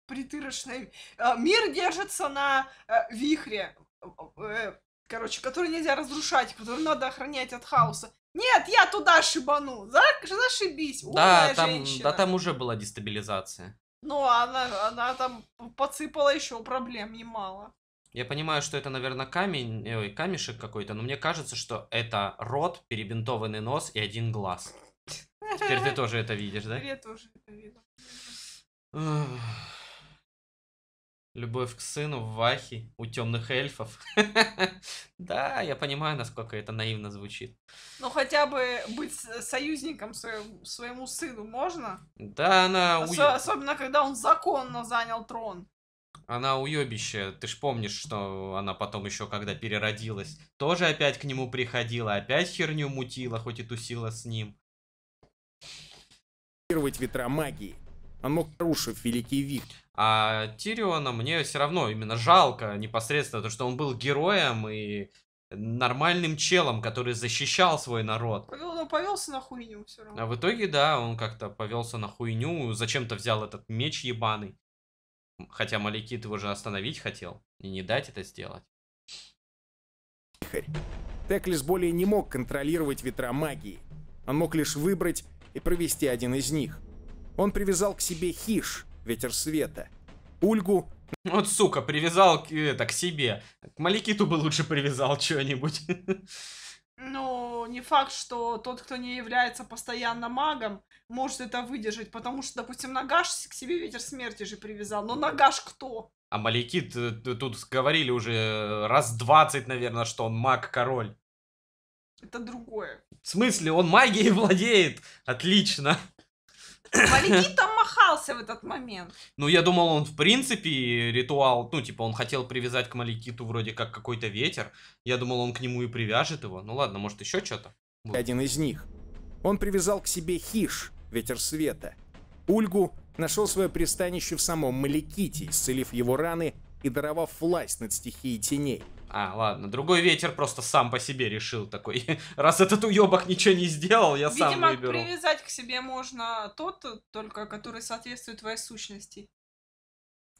Притырочная. А, мир держится на э, вихре, э, э, короче, который нельзя разрушать, который надо охранять от хаоса. Нет, я туда шибану. За... Зашибись. Да, Умная там, женщина. да, там уже была дестабилизация. Ну, она, она там подсыпала еще проблем немало. Я понимаю, что это, наверное, камень, ой, камешек какой-то, но мне кажется, что это рот, перебинтованный нос и один глаз. Теперь ты тоже это видишь, да? Я тоже это вижу. Любовь к сыну в Вахе у темных эльфов. Да, я понимаю, насколько это наивно звучит. Ну хотя бы быть союзником своему сыну можно? Да, она... Особенно, когда он законно занял трон. Она уебище. Ты ж помнишь, что она потом еще, когда переродилась, тоже опять к нему приходила, опять херню мутила, хоть и тусила с ним. ...ветра магии мог нарушить Великий Виктор. А Тириона мне все равно именно жалко непосредственно то, что он был героем и нормальным челом, который защищал свой народ. Повел, но ну, повелся на хуйню все равно. А в итоге, да, он как-то повелся на хуйню, зачем-то взял этот меч ебаный. Хотя Маликит его же остановить хотел и не дать это сделать. Теклис более не мог контролировать ветра магии. Он мог лишь выбрать и провести один из них – он привязал к себе хиш, ветер света, Ульгу. Вот сука, привязал это, к себе. К Маликиту бы лучше привязал что нибудь Ну, не факт, что тот, кто не является постоянно магом, может это выдержать, потому что, допустим, Нагаш к себе ветер смерти же привязал, но Нагаш кто? А Маликит, э, тут говорили уже э, раз 20, наверное, что он маг-король. Это другое. В смысле, он магией владеет? Отлично. Валентин там махался в этот момент. Ну, я думал, он в принципе ритуал, ну, типа, он хотел привязать к Маликиту вроде как какой-то ветер. Я думал, он к нему и привяжет его. Ну ладно, может, еще что-то? Один из них. Он привязал к себе Хиш, ветер света. Ульгу нашел свое пристанище в самом Маликите, исцелив его раны и даровав власть над стихией теней. А, ладно, другой ветер просто сам по себе решил такой. Раз этот уебок ничего не сделал, я сам выберу. Видимо, привязать к себе можно тот, только который соответствует твоей сущности.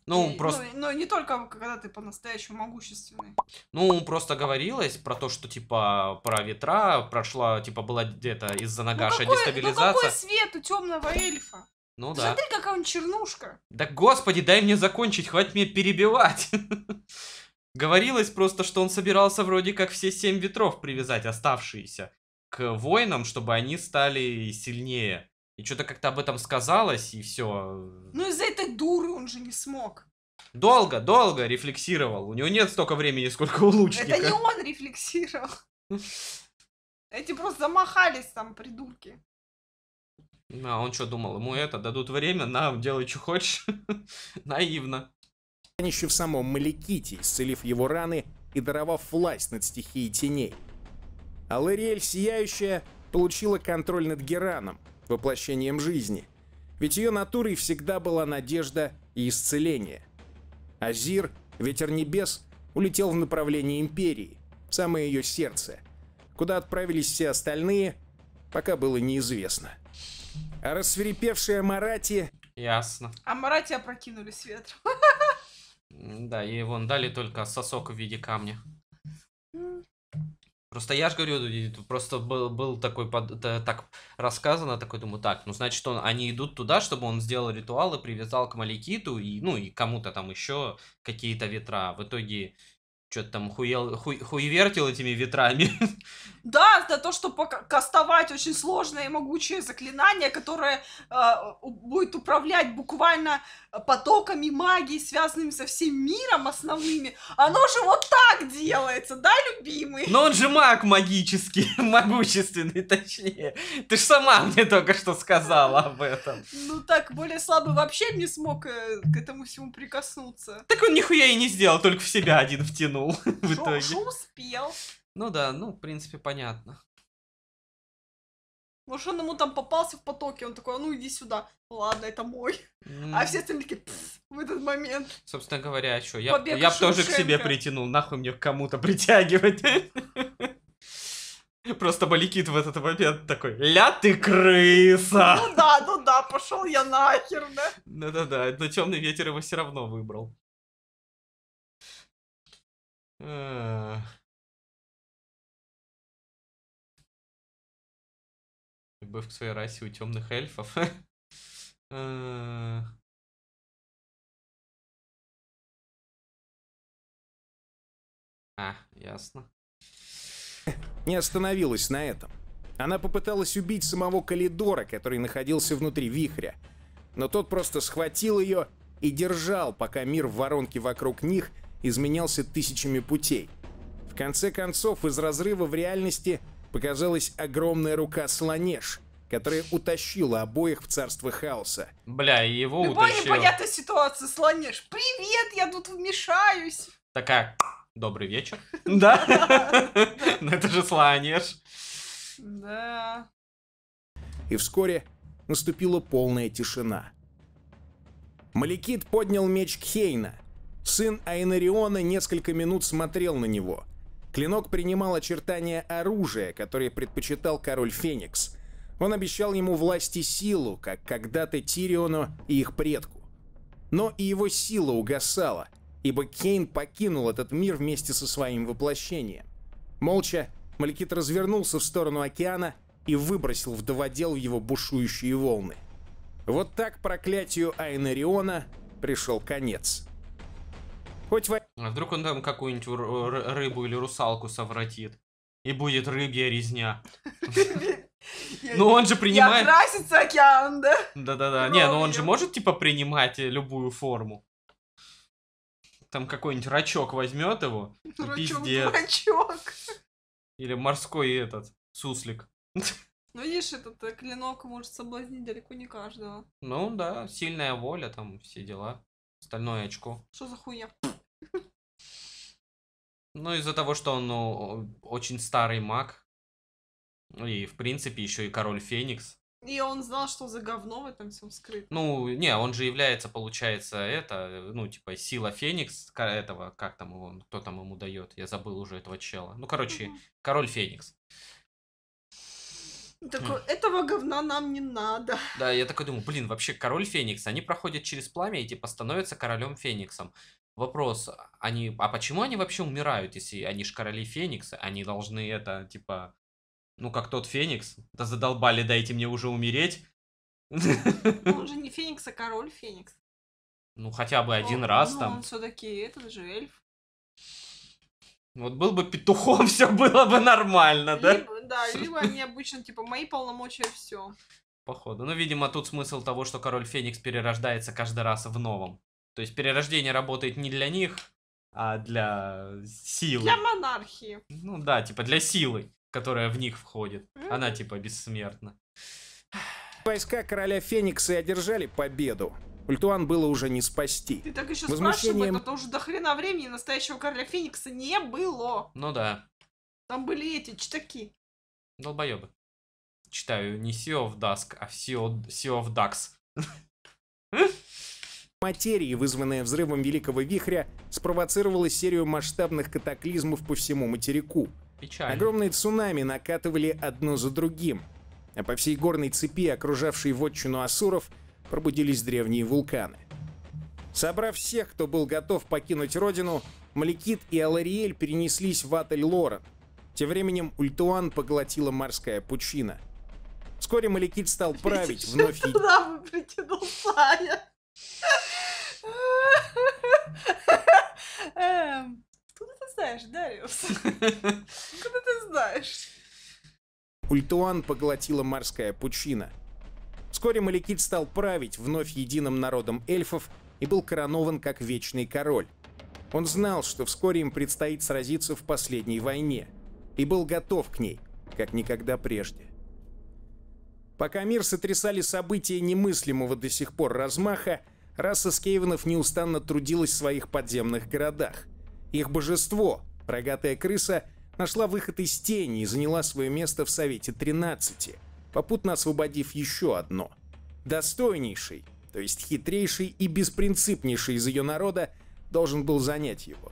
Ну, и, э, просто... Ну, но ну, не только когда ты по-настоящему могущественный. Ну, просто говорилось про то, что, типа, про ветра прошла, типа, была где-то из-за ну, нагаша ну, какой, дестабилизация. Ну, какой свет у темного эльфа? Ну да. Смотри, какая он чернушка. Да господи, дай мне закончить, хватит мне перебивать. Говорилось просто, что он собирался вроде как все семь ветров привязать, оставшиеся, к воинам, чтобы они стали сильнее. И что-то как-то об этом сказалось, и все. Ну из-за этой дуры он же не смог. Долго, долго рефлексировал. У него нет столько времени, сколько у лучника. Это не он рефлексировал. Эти просто замахались там, придурки. А он что думал, ему это, дадут время, на, делай, что хочешь. Наивно пристанище в самом Маликите, исцелив его раны и даровав власть над стихией теней. Алэриэль Сияющая получила контроль над Гераном, воплощением жизни, ведь ее натурой всегда была надежда и исцеление. Азир, Ветер Небес, улетел в направлении Империи, в самое ее сердце. Куда отправились все остальные, пока было неизвестно. А рассверепевшая Марати... Ясно. А Марати опрокинули с ветром. Да, ей вон дали только сосок в виде камня. Просто я же говорю, просто был, был такой, под, так рассказано, такой думаю, так, ну значит, он, они идут туда, чтобы он сделал ритуал и привязал к Маликиту, и, ну и кому-то там еще какие-то ветра. В итоге что-то там хуел, хуй, хуевертил этими ветрами. Да, за то, что кастовать очень сложное и могучее заклинание, которое э, будет управлять буквально потоками магии, связанными со всем миром основными. Оно же вот так делается, да, любимый? Но он же маг магический, могущественный, точнее. Ты же сама мне только что сказала об этом. Ну так, более слабый вообще не смог э, к этому всему прикоснуться. Так он нихуя и не сделал, только в себя один втянул уснул в итоге. Шо успел. Ну да, ну, в принципе, понятно. Может, он ему там попался в потоке, он такой, «А ну иди сюда. Ладно, это мой. Mm. А все остальные такие, в этот момент. Собственно говоря, а что? Я, я тоже к себе притянул, нахуй мне к кому-то притягивать. Просто Баликит в этот момент такой, ля ты крыса! Ну да, ну да, пошел я нахер, да? да да, да, но темный ветер его все равно выбрал. Э. Любовь к своей расе у темных эльфов. Э. А, ясно. Не остановилась на этом. Она попыталась убить самого Калидора, который находился внутри вихря. Но тот просто схватил ее и держал, пока мир в воронке вокруг них – изменялся тысячами путей. В конце концов, из разрыва в реальности показалась огромная рука слонеж, которая утащила обоих в царство хаоса. Бля, его Любая утащила. Любая непонятная ситуация, слонеж. Привет, я тут вмешаюсь. Такая, добрый вечер. Да? Ну это же слонеж. Да. И вскоре наступила полная тишина. Маликит поднял меч Кхейна — Сын Айнариона несколько минут смотрел на него. Клинок принимал очертания оружия, которое предпочитал король Феникс. Он обещал ему власть и силу, как когда-то Тириону и их предку. Но и его сила угасала, ибо Кейн покинул этот мир вместе со своим воплощением. Молча Малькит развернулся в сторону океана и выбросил вдоводел его бушующие волны. Вот так проклятию Айнариона пришел конец. Хоть во... А вдруг он там какую-нибудь рыбу или русалку совратит? И будет рыбья резня. Ну он же принимает... Я красится океан, да? Да-да-да. Ну, не, ну он же может, типа, принимать э, любую форму. Там какой-нибудь рачок возьмет его. Рачок, рачок. Или морской этот, суслик. Ну, видишь, этот э, клинок может соблазнить далеко не каждого. Ну да, сильная воля, там все дела. Стальное очко. Что за хуйня? Ну, из-за того, что он ну, очень старый маг. И, в принципе, еще и король Феникс. И он знал, что за говно в этом всем скрыто. Ну, не, он же является, получается, это, ну, типа, сила Феникс, этого, как там его, кто там ему дает, я забыл уже этого чела. Ну, короче, угу. король Феникс. Такой, mm. Хм. этого говна нам не надо. Да, я такой думаю, блин, вообще король Феникс, они проходят через пламя и типа становятся королем Фениксом вопрос, они, а почему они вообще умирают, если они же короли Феникса, они должны это, типа, ну, как тот Феникс, да задолбали, дайте мне уже умереть. Ну, он же не Феникс, а король Феникс. Ну, хотя бы один он, раз ну, там. он все-таки этот же эльф. Вот был бы петухом, все было бы нормально, либо, да? Да, либо они обычно, типа, мои полномочия, все. Походу. Ну, видимо, тут смысл того, что король Феникс перерождается каждый раз в новом. То есть перерождение работает не для них, а для силы. Для монархии. Ну да, типа для силы, которая в них входит. Mm. Она типа бессмертна. Войска короля Феникса одержали победу. Ультуан было уже не спасти. Ты так еще Возмущением... спрашиваешь, это уже до хрена времени настоящего короля Феникса не было. Ну да. Там были эти читаки. Долбоебы. Читаю не Sea of Dusk, а Sea of, sea of Ducks. материи, вызванная взрывом Великого Вихря, спровоцировала серию масштабных катаклизмов по всему материку. Печально. Огромные цунами накатывали одно за другим, а по всей горной цепи, окружавшей вотчину Асуров, пробудились древние вулканы. Собрав всех, кто был готов покинуть родину, Маликит и Алариэль перенеслись в Аталь-Лорен. Тем временем Ультуан поглотила морская пучина. Вскоре Маликит стал править вновь... Притянул Сая. Эм, откуда ты знаешь, Дариус? Откуда ты знаешь? Ультуан поглотила морская пучина. Вскоре Маликит стал править вновь единым народом эльфов и был коронован как Вечный Король. Он знал, что вскоре им предстоит сразиться в последней войне, и был готов к ней, как никогда прежде. Пока мир сотрясали события немыслимого до сих пор размаха, раса скейвенов неустанно трудилась в своих подземных городах. Их божество, рогатая крыса, нашла выход из тени и заняла свое место в Совете 13, попутно освободив еще одно. Достойнейший, то есть хитрейший и беспринципнейший из ее народа, должен был занять его.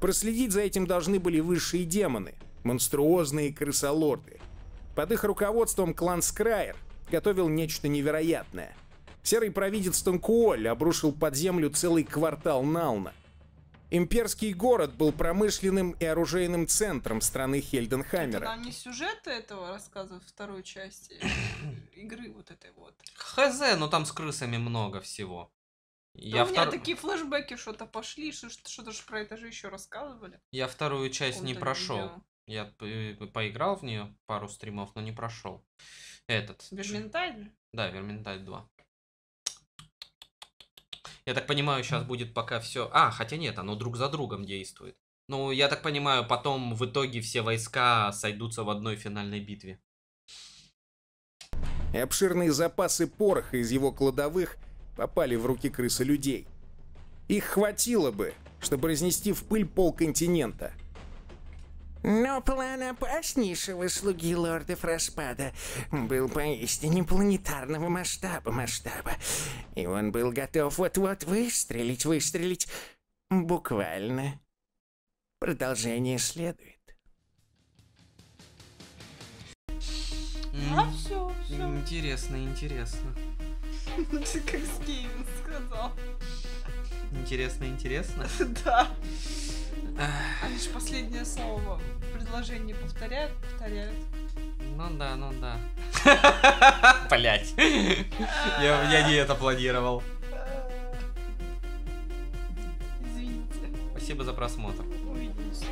Проследить за этим должны были высшие демоны, монструозные крысолорды – под их руководством клан Скрайер готовил нечто невероятное. Серый провидец Танкуоль обрушил под землю целый квартал Науна. Имперский город был промышленным и оружейным центром страны Хельденхаммера. Это нам не сюжет этого рассказывают второй части игры вот этой вот. Хз, но ну там с крысами много всего. Я да втор... У меня такие флешбеки что-то пошли, что-то же про это же еще рассказывали. Я вторую часть не прошел. Видео. Я э, поиграл в нее пару стримов, но не прошел. Этот. Верментайд? Да, Верментайд 2. Я так понимаю, сейчас будет пока все... А, хотя нет, оно друг за другом действует. Ну, я так понимаю, потом в итоге все войска сойдутся в одной финальной битве. Обширные запасы пороха из его кладовых попали в руки крысы людей. Их хватило бы, чтобы разнести в пыль пол континента – но план опаснейшего слуги лордов распада был поистине планетарного масштаба масштаба. И он был готов вот-вот выстрелить, выстрелить буквально. Продолжение следует. А, все, все. Интересно, интересно. Ну, как Стивен сказал. Интересно, интересно? Да. Они же последнее слово предложение повторяют, повторяют. Ну да, ну да. Блять. Я, я не это планировал. Извините. Спасибо за просмотр. Увидимся.